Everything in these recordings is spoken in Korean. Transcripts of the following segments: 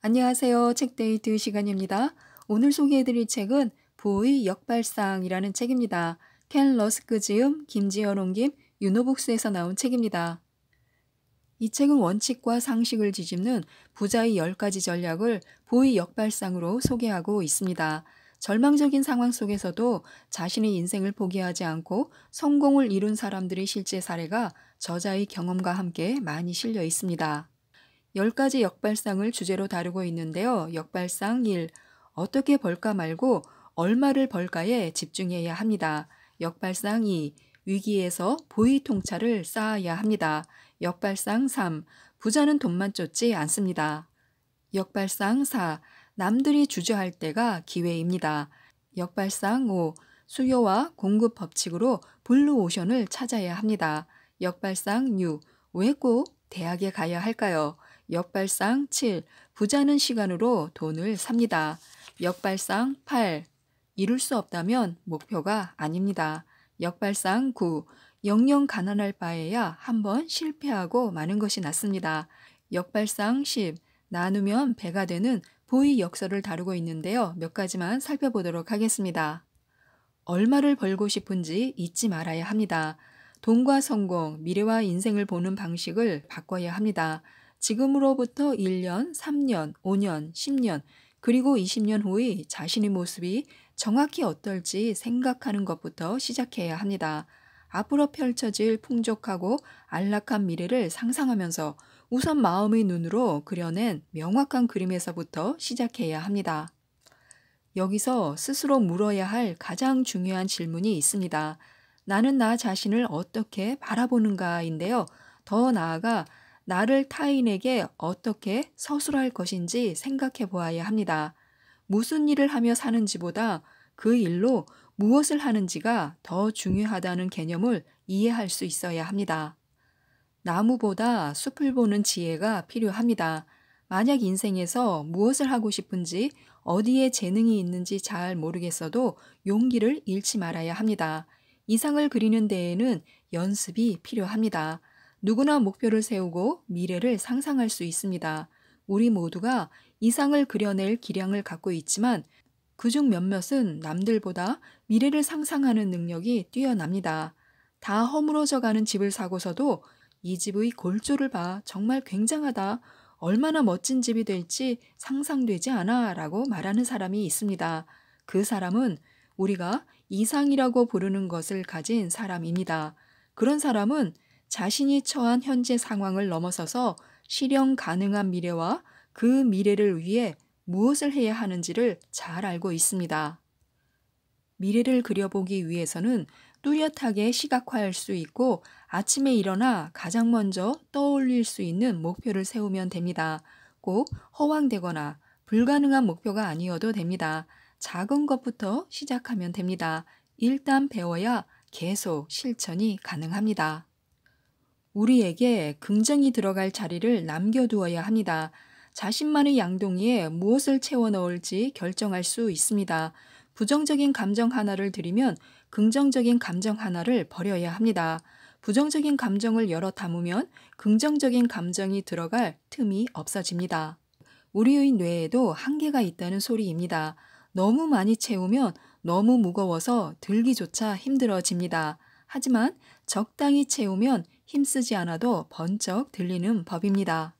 안녕하세요. 책데이트 시간입니다. 오늘 소개해드릴 책은 보의 역발상이라는 책입니다. 켈 러스크 지음, 김지연 옹김, 유노북스에서 나온 책입니다. 이 책은 원칙과 상식을 뒤집는 부자의 10가지 전략을 보의 역발상으로 소개하고 있습니다. 절망적인 상황 속에서도 자신의 인생을 포기하지 않고 성공을 이룬 사람들의 실제 사례가 저자의 경험과 함께 많이 실려 있습니다. 10가지 역발상을 주제로 다루고 있는데요. 역발상 1. 어떻게 벌까 말고 얼마를 벌까에 집중해야 합니다. 역발상 2. 위기에서 보위 통찰을 쌓아야 합니다. 역발상 3. 부자는 돈만 쫓지 않습니다. 역발상 4. 남들이 주저할 때가 기회입니다. 역발상 5. 수요와 공급 법칙으로 블루오션을 찾아야 합니다. 역발상 6. 왜 꼭 대학에 가야 할까요? 역발상 7. 부자는 시간으로 돈을 삽니다. 역발상 8. 이룰 수 없다면 목표가 아닙니다. 역발상 9. 영영 가난할 바에야 한번 실패하고 마는 것이 낫습니다. 역발상 10. 나누면 배가 되는 부의 역설을 다루고 있는데요. 몇 가지만 살펴보도록 하겠습니다. 얼마를 벌고 싶은지 잊지 말아야 합니다. 돈과 성공, 미래와 인생을 보는 방식을 바꿔야 합니다. 지금으로부터 1년, 3년, 5년, 10년, 그리고 20년 후의 자신의 모습이 정확히 어떨지 생각하는 것부터 시작해야 합니다. 앞으로 펼쳐질 풍족하고 안락한 미래를 상상하면서 우선 마음의 눈으로 그려낸 명확한 그림에서부터 시작해야 합니다. 여기서 스스로 물어야 할 가장 중요한 질문이 있습니다. 나는 나 자신을 어떻게 바라보는가인데요. 더 나아가 나를 타인에게 어떻게 서술할 것인지 생각해 보아야 합니다. 무슨 일을 하며 사는지보다 그 일로 무엇을 하는지가 더 중요하다는 개념을 이해할 수 있어야 합니다. 나무보다 숲을 보는 지혜가 필요합니다. 만약 인생에서 무엇을 하고 싶은지 어디에 재능이 있는지 잘 모르겠어도 용기를 잃지 말아야 합니다. 이상을 그리는 데에는 연습이 필요합니다. 누구나 목표를 세우고 미래를 상상할 수 있습니다. 우리 모두가 이상을 그려낼 기량을 갖고 있지만 그중 몇몇은 남들보다 미래를 상상하는 능력이 뛰어납니다. 다 허물어져 가는 집을 사고서도 이 집의 골조를 봐 정말 굉장하다. 얼마나 멋진 집이 될지 상상되지 않아 라고 말하는 사람이 있습니다. 그 사람은 우리가 이상이라고 부르는 것을 가진 사람입니다. 그런 사람은 자신이 처한 현재 상황을 넘어서서 실현 가능한 미래와 그 미래를 위해 무엇을 해야 하는지를 잘 알고 있습니다. 미래를 그려보기 위해서는 뚜렷하게 시각화할 수 있고 아침에 일어나 가장 먼저 떠올릴 수 있는 목표를 세우면 됩니다. 꼭 허황되거나 불가능한 목표가 아니어도 됩니다. 작은 것부터 시작하면 됩니다. 일단 배워야 계속 실천이 가능합니다. 우리에게 긍정이 들어갈 자리를 남겨두어야 합니다. 자신만의 양동이에 무엇을 채워 넣을지 결정할 수 있습니다. 부정적인 감정 하나를 들이면 긍정적인 감정 하나를 버려야 합니다. 부정적인 감정을 열어 담으면 긍정적인 감정이 들어갈 틈이 없어집니다. 우리의 뇌에도 한계가 있다는 소리입니다. 너무 많이 채우면 너무 무거워서 들기조차 힘들어집니다. 하지만 적당히 채우면 힘쓰지 않아도 번쩍 들리는 법입니다.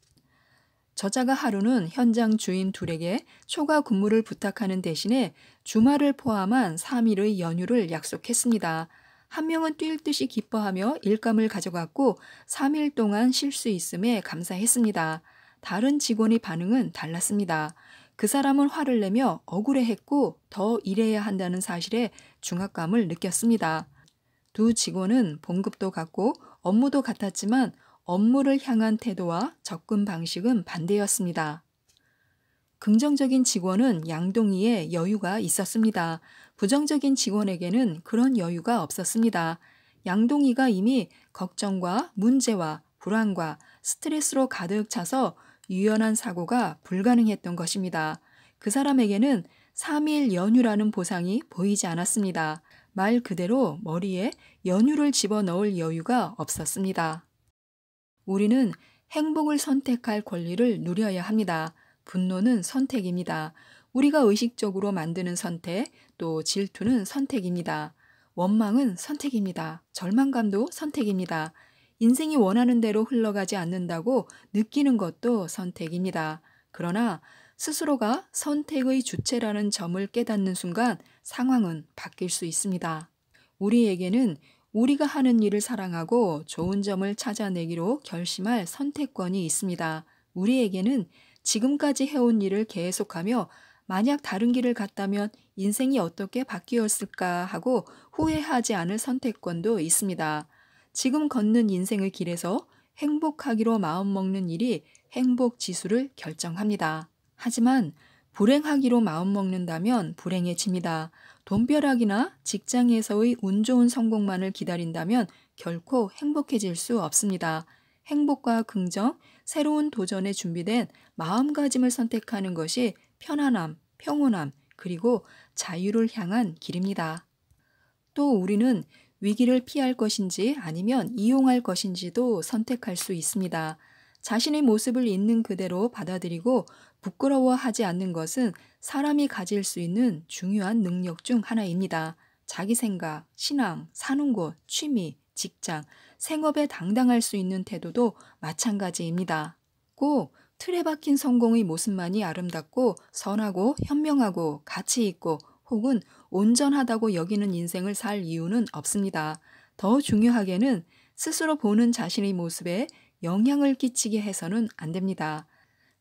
저자가 하루는 현장 주인 둘에게 초과 근무를 부탁하는 대신에 주말을 포함한 3일의 연휴를 약속했습니다. 한 명은 뛸 듯이 기뻐하며 일감을 가져갔고 3일 동안 쉴 수 있음에 감사했습니다. 다른 직원의 반응은 달랐습니다. 그 사람은 화를 내며 억울해했고 더 일해야 한다는 사실에 중압감을 느꼈습니다. 두 직원은 봉급도 갖고 업무도 같았지만 업무를 향한 태도와 접근 방식은 반대였습니다. 긍정적인 직원은 양동이에 여유가 있었습니다. 부정적인 직원에게는 그런 여유가 없었습니다. 양동이가 이미 걱정과 문제와 불안과 스트레스로 가득 차서 유연한 사고가 불가능했던 것입니다. 그 사람에게는 3일 연휴라는 보상이 보이지 않았습니다. 말 그대로 머리에 연유를 집어넣을 여유가 없었습니다. 우리는 행복을 선택할 권리를 누려야 합니다. 분노는 선택입니다. 우리가 의식적으로 만드는 선택, 또 질투는 선택입니다. 원망은 선택입니다. 절망감도 선택입니다. 인생이 원하는 대로 흘러가지 않는다고 느끼는 것도 선택입니다. 그러나 스스로가 선택의 주체라는 점을 깨닫는 순간 상황은 바뀔 수 있습니다. 우리에게는 우리가 하는 일을 사랑하고 좋은 점을 찾아내기로 결심할 선택권이 있습니다. 우리에게는 지금까지 해온 일을 계속하며 만약 다른 길을 갔다면 인생이 어떻게 바뀌었을까 하고 후회하지 않을 선택권도 있습니다. 지금 걷는 인생의 길에서 행복하기로 마음먹는 일이 행복 지수를 결정합니다. 하지만 불행하기로 마음먹는다면 불행의짐이다 돈벼락이나 직장에서의 운 좋은 성공만을 기다린다면 결코 행복해질 수 없습니다. 행복과 긍정, 새로운 도전에 준비된 마음가짐을 선택하는 것이 편안함, 평온함, 그리고 자유를 향한 길입니다. 또 우리는 위기를 피할 것인지 아니면 이용할 것인지도 선택할 수 있습니다. 자신의 모습을 있는 그대로 받아들이고 부끄러워하지 않는 것은 사람이 가질 수 있는 중요한 능력 중 하나입니다. 자기 생각, 신앙, 사는 곳, 취미, 직장, 생업에 당당할 수 있는 태도도 마찬가지입니다. 꼭 틀에 박힌 성공의 모습만이 아름답고 선하고 현명하고 가치 있고 혹은 온전하다고 여기는 인생을 살 이유는 없습니다. 더 중요하게는 스스로 보는 자신의 모습에 영향을 끼치게 해서는 안 됩니다.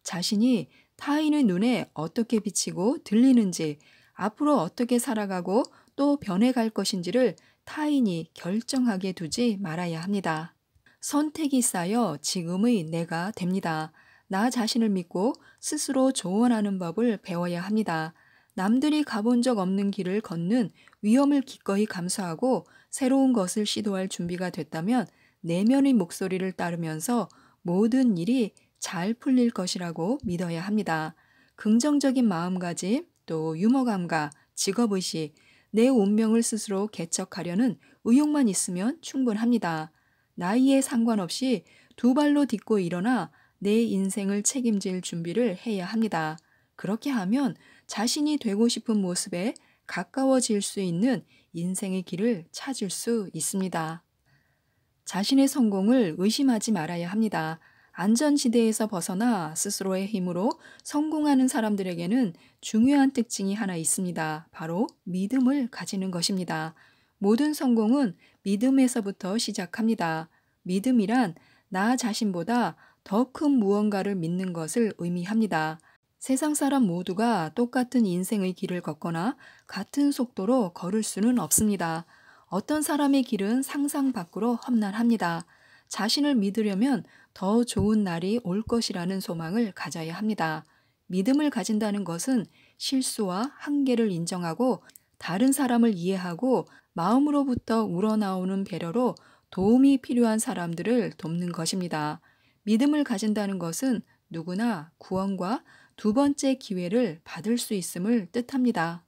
자신이 타인의 눈에 어떻게 비치고 들리는지, 앞으로 어떻게 살아가고 또 변해갈 것인지를 타인이 결정하게 두지 말아야 합니다. 선택이 쌓여 지금의 내가 됩니다. 나 자신을 믿고 스스로 조언하는 법을 배워야 합니다. 남들이 가본 적 없는 길을 걷는 위험을 기꺼이 감수하고 새로운 것을 시도할 준비가 됐다면 내면의 목소리를 따르면서 모든 일이 잘 풀릴 것이라고 믿어야 합니다. 긍정적인 마음가짐, 또 유머감과 직업의식, 내 운명을 스스로 개척하려는 의욕만 있으면 충분합니다. 나이에 상관없이 두 발로 딛고 일어나 내 인생을 책임질 준비를 해야 합니다. 그렇게 하면 자신이 되고 싶은 모습에 가까워질 수 있는 인생의 길을 찾을 수 있습니다. 자신의 성공을 의심하지 말아야 합니다. 안전지대에서 벗어나 스스로의 힘으로 성공하는 사람들에게는 중요한 특징이 하나 있습니다. 바로 믿음을 가지는 것입니다. 모든 성공은 믿음에서부터 시작합니다. 믿음이란 나 자신보다 더 큰 무언가를 믿는 것을 의미합니다. 세상 사람 모두가 똑같은 인생의 길을 걷거나 같은 속도로 걸을 수는 없습니다. 어떤 사람의 길은 상상 밖으로 험난합니다. 자신을 믿으려면 더 좋은 날이 올 것이라는 소망을 가져야 합니다. 믿음을 가진다는 것은 실수와 한계를 인정하고 다른 사람을 이해하고 마음으로부터 우러나오는 배려로 도움이 필요한 사람들을 돕는 것입니다. 믿음을 가진다는 것은 누구나 구원과 두 번째 기회를 받을 수 있음을 뜻합니다.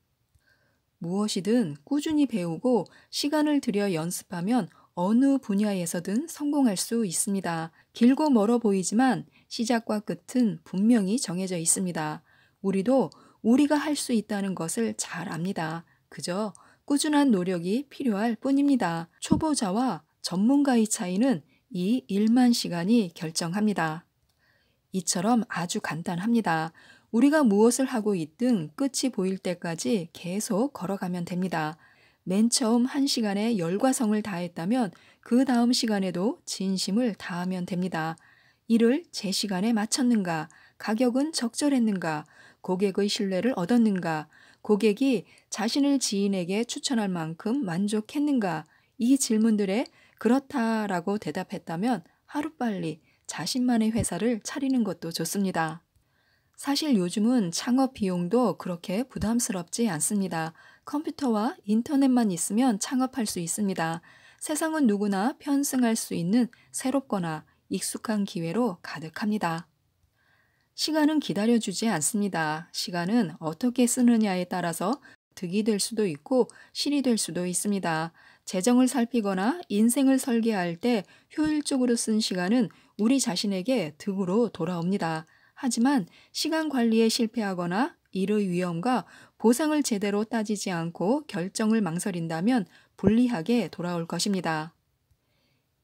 무엇이든 꾸준히 배우고 시간을 들여 연습하면 어느 분야에서든 성공할 수 있습니다. 길고 멀어 보이지만 시작과 끝은 분명히 정해져 있습니다. 우리도 우리가 할 수 있다는 것을 잘 압니다. 그저 꾸준한 노력이 필요할 뿐입니다. 초보자와 전문가의 차이는 이 일만 시간이 결정합니다. 이처럼 아주 간단합니다. 우리가 무엇을 하고 있든 끝이 보일 때까지 계속 걸어가면 됩니다. 맨 처음 한 시간에 열과 성을 다했다면 그 다음 시간에도 진심을 다하면 됩니다. 일을 제 시간에 마쳤는가, 가격은 적절했는가, 고객의 신뢰를 얻었는가, 고객이 자신을 지인에게 추천할 만큼 만족했는가, 이 질문들에 그렇다라고 대답했다면 하루빨리 자신만의 회사를 차리는 것도 좋습니다. 사실 요즘은 창업 비용도 그렇게 부담스럽지 않습니다. 컴퓨터와 인터넷만 있으면 창업할 수 있습니다. 세상은 누구나 편승할 수 있는 새롭거나 익숙한 기회로 가득합니다. 시간은 기다려주지 않습니다. 시간은 어떻게 쓰느냐에 따라서 득이 될 수도 있고 실이 될 수도 있습니다. 재정을 살피거나 인생을 설계할 때 효율적으로 쓴 시간은 우리 자신에게 득으로 돌아옵니다. 하지만 시간 관리에 실패하거나 일의 위험과 보상을 제대로 따지지 않고 결정을 망설인다면 불리하게 돌아올 것입니다.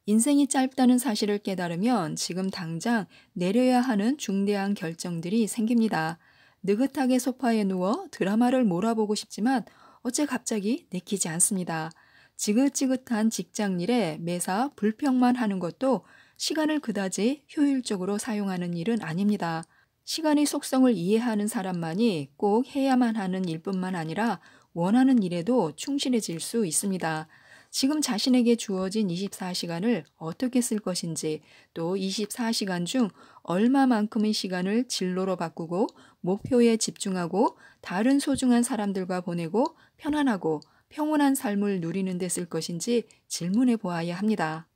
인생이 짧다는 사실을 깨달으면 지금 당장 내려야 하는 중대한 결정들이 생깁니다. 느긋하게 소파에 누워 드라마를 몰아보고 싶지만 어째 갑자기 내키지 않습니다. 지긋지긋한 직장 일에 매사 불평만 하는 것도 시간을 그다지 효율적으로 사용하는 일은 아닙니다. 시간의 속성을 이해하는 사람만이 꼭 해야만 하는 일뿐만 아니라 원하는 일에도 충실해질 수 있습니다. 지금 자신에게 주어진 24시간을 어떻게 쓸 것인지 또 24시간 중 얼마만큼의 시간을 진로로 바꾸고 목표에 집중하고 다른 소중한 사람들과 보내고 편안하고 평온한 삶을 누리는 데 쓸 것인지 질문해 보아야 합니다.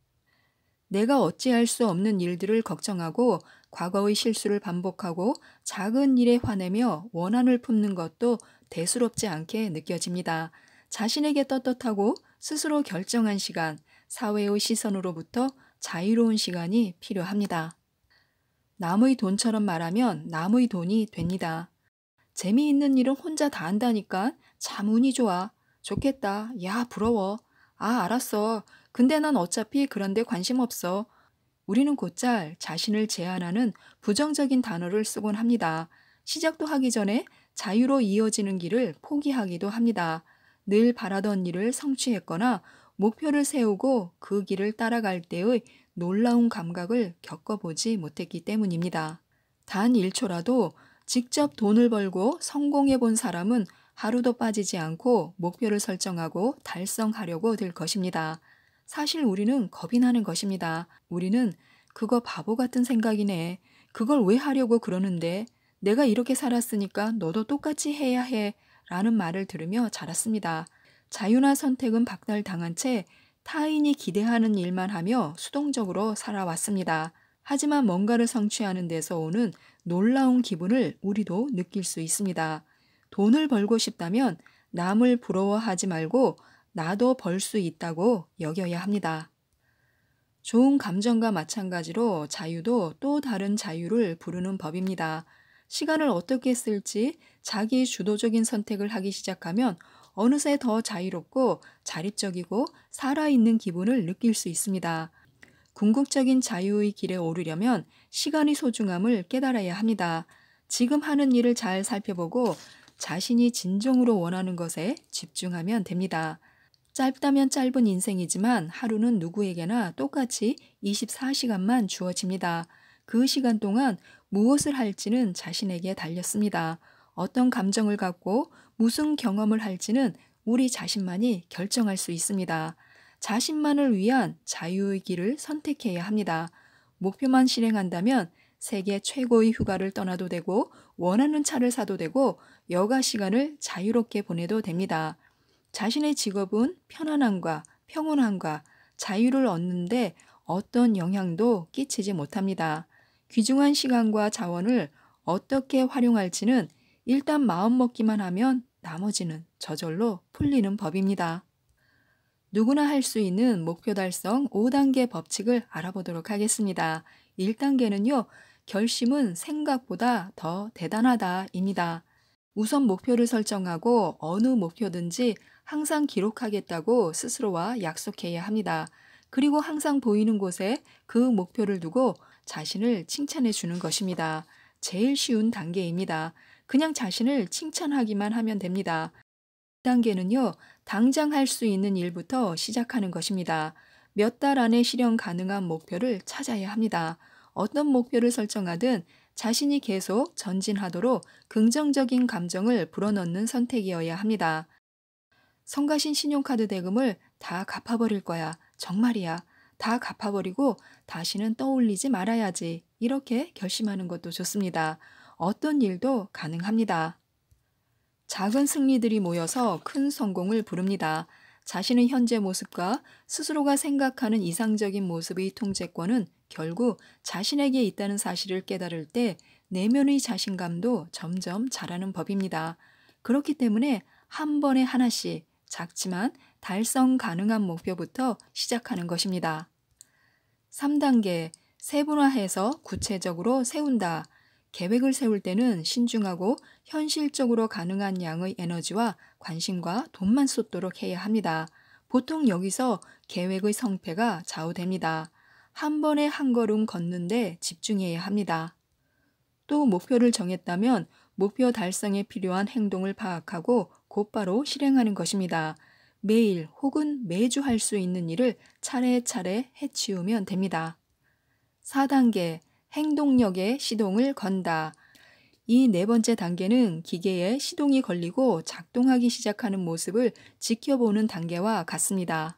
내가 어찌할 수 없는 일들을 걱정하고 과거의 실수를 반복하고 작은 일에 화내며 원한을 품는 것도 대수롭지 않게 느껴집니다. 자신에게 떳떳하고 스스로 결정한 시간, 사회의 시선으로부터 자유로운 시간이 필요합니다. 남의 돈처럼 말하면 남의 돈이 됩니다. 재미있는 일은 혼자 다 한다니까 참 운이 좋아. 좋겠다. 야, 부러워. 아, 알았어. 근데 난 어차피 그런데 관심 없어. 우리는 곧잘 자신을 제한하는 부정적인 단어를 쓰곤 합니다. 시작도 하기 전에 자유로 이어지는 길을 포기하기도 합니다. 늘 바라던 일을 성취했거나 목표를 세우고 그 길을 따라갈 때의 놀라운 감각을 겪어보지 못했기 때문입니다. 단 1초라도 직접 돈을 벌고 성공해 본 사람은 하루도 빠지지 않고 목표를 설정하고 달성하려고 될 것입니다. 사실 우리는 겁이 나는 것입니다. 우리는 그거 바보 같은 생각이네. 그걸 왜 하려고 그러는데 내가 이렇게 살았으니까 너도 똑같이 해야 해 라는 말을 들으며 자랐습니다. 자유나 선택은 박달당한채 타인이 기대하는 일만 하며 수동적으로 살아왔습니다. 하지만 뭔가를 성취하는 데서 오는 놀라운 기분을 우리도 느낄 수 있습니다. 돈을 벌고 싶다면 남을 부러워하지 말고 나도 벌 수 있다고 여겨야 합니다. 좋은 감정과 마찬가지로 자유도 또 다른 자유를 부르는 법입니다. 시간을 어떻게 쓸지 자기 주도적인 선택을 하기 시작하면 어느새 더 자유롭고 자립적이고 살아있는 기분을 느낄 수 있습니다. 궁극적인 자유의 길에 오르려면 시간의 소중함을 깨달아야 합니다. 지금 하는 일을 잘 살펴보고 자신이 진정으로 원하는 것에 집중하면 됩니다. 짧다면 짧은 인생이지만 하루는 누구에게나 똑같이 24시간만 주어집니다. 그 시간 동안 무엇을 할지는 자신에게 달렸습니다. 어떤 감정을 갖고 무슨 경험을 할지는 우리 자신만이 결정할 수 있습니다. 자신만을 위한 자유의 길을 선택해야 합니다. 목표만 실행한다면 세계 최고의 휴가를 떠나도 되고 원하는 차를 사도 되고 여가 시간을 자유롭게 보내도 됩니다. 자신의 직업은 편안함과 평온함과 자유를 얻는데 어떤 영향도 끼치지 못합니다. 귀중한 시간과 자원을 어떻게 활용할지는 일단 마음먹기만 하면 나머지는 저절로 풀리는 법입니다. 누구나 할 수 있는 목표 달성 5단계 법칙을 알아보도록 하겠습니다. 1단계는요, 결심은 생각보다 더 대단하다입니다. 우선 목표를 설정하고 어느 목표든지 항상 기록하겠다고 스스로와 약속해야 합니다. 그리고 항상 보이는 곳에 그 목표를 두고 자신을 칭찬해 주는 것입니다. 제일 쉬운 단계입니다. 그냥 자신을 칭찬하기만 하면 됩니다. 이단계는요 당장 할 수 있는 일부터 시작하는 것입니다. 몇 달 안에 실현 가능한 목표를 찾아야 합니다. 어떤 목표를 설정하든 자신이 계속 전진하도록 긍정적인 감정을 불어넣는 선택이어야 합니다. 성가신 신용카드 대금을 다 갚아버릴 거야. 정말이야. 다 갚아버리고 다시는 떠올리지 말아야지. 이렇게 결심하는 것도 좋습니다. 어떤 일도 가능합니다. 작은 승리들이 모여서 큰 성공을 부릅니다. 자신의 현재 모습과 스스로가 생각하는 이상적인 모습의 통제권은 결국 자신에게 있다는 사실을 깨달을 때 내면의 자신감도 점점 자라는 법입니다. 그렇기 때문에 한 번에 하나씩 작지만 달성 가능한 목표부터 시작하는 것입니다. 3단계 세분화해서 구체적으로 세운다. 계획을 세울 때는 신중하고 현실적으로 가능한 양의 에너지와 관심과 돈만 쏟도록 해야 합니다. 보통 여기서 계획의 성패가 좌우됩니다. 한 번에 한 걸음 걷는데 집중해야 합니다. 또 목표를 정했다면 목표 달성에 필요한 행동을 파악하고 곧바로 실행하는 것입니다. 매일 혹은 매주 할 수 있는 일을 차례차례 해치우면 됩니다. 4단계 행동력의 시동을 건다. 이 네 번째 단계는 기계에 시동이 걸리고 작동하기 시작하는 모습을 지켜보는 단계와 같습니다.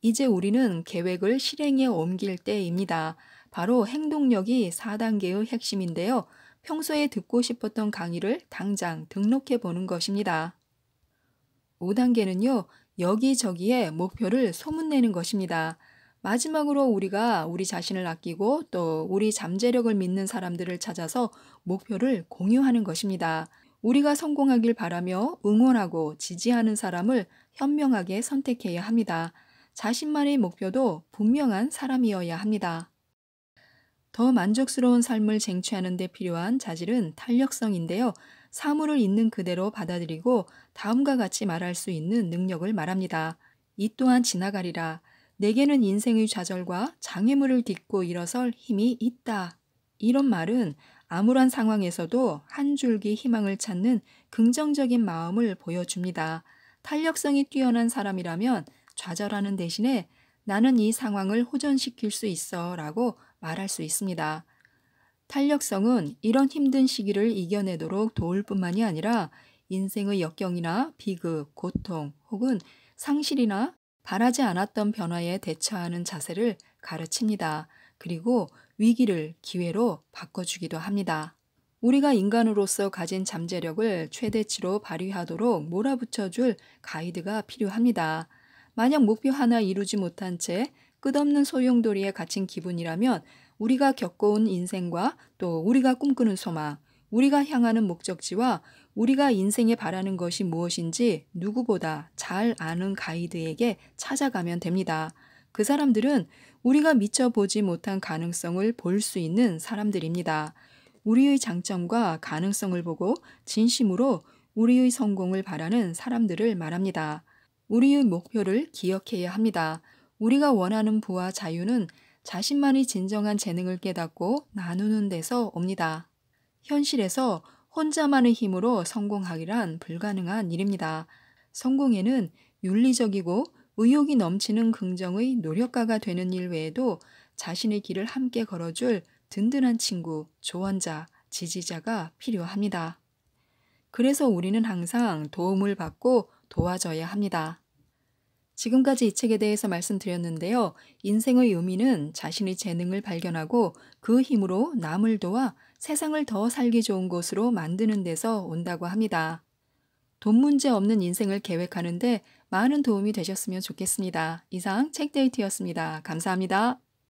이제 우리는 계획을 실행에 옮길 때입니다. 바로 행동력이 4단계의 핵심인데요. 평소에 듣고 싶었던 강의를 당장 등록해 보는 것입니다. 5단계는요, 여기저기에 목표를 소문내는 것입니다. 마지막으로 우리가 우리 자신을 아끼고 또 우리 잠재력을 믿는 사람들을 찾아서 목표를 공유하는 것입니다. 우리가 성공하길 바라며 응원하고 지지하는 사람을 현명하게 선택해야 합니다. 자신만의 목표도 분명한 사람이어야 합니다. 더 만족스러운 삶을 쟁취하는 데 필요한 자질은 탄력성인데요. 사물을 있는 그대로 받아들이고 다음과 같이 말할 수 있는 능력을 말합니다. 이 또한 지나가리라. 내게는 인생의 좌절과 장애물을 딛고 일어설 힘이 있다. 이런 말은 암울한 상황에서도 한 줄기 희망을 찾는 긍정적인 마음을 보여줍니다. 탄력성이 뛰어난 사람이라면 좌절하는 대신에 나는 이 상황을 호전시킬 수 있어 라고 말할 수 있습니다. 탄력성은 이런 힘든 시기를 이겨내도록 도울 뿐만이 아니라 인생의 역경이나 비극, 고통 혹은 상실이나 바라지 않았던 변화에 대처하는 자세를 가르칩니다. 그리고 위기를 기회로 바꿔주기도 합니다. 우리가 인간으로서 가진 잠재력을 최대치로 발휘하도록 몰아붙여줄 가이드가 필요합니다. 만약 목표 하나 이루지 못한 채 끝없는 소용돌이에 갇힌 기분이라면 우리가 겪어온 인생과 또 우리가 꿈꾸는 소망, 우리가 향하는 목적지와 우리가 인생에 바라는 것이 무엇인지 누구보다 잘 아는 가이드에게 찾아가면 됩니다. 그 사람들은 우리가 미처 보지 못한 가능성을 볼 수 있는 사람들입니다. 우리의 장점과 가능성을 보고 진심으로 우리의 성공을 바라는 사람들을 말합니다. 우리의 목표를 기억해야 합니다. 우리가 원하는 부와 자유는 자신만의 진정한 재능을 깨닫고 나누는 데서 옵니다. 현실에서 혼자만의 힘으로 성공하기란 불가능한 일입니다. 성공에는 윤리적이고 의욕이 넘치는 긍정의 노력가가 되는 일 외에도 자신의 길을 함께 걸어줄 든든한 친구, 조언자, 지지자가 필요합니다. 그래서 우리는 항상 도움을 받고 도와줘야 합니다. 지금까지 이 책에 대해서 말씀드렸는데요. 인생의 의미는 자신의 재능을 발견하고 그 힘으로 남을 도와 세상을 더 살기 좋은 곳으로 만드는 데서 온다고 합니다. 돈 문제 없는 인생을 계획하는데 많은 도움이 되셨으면 좋겠습니다. 이상 책데이트였습니다. 감사합니다.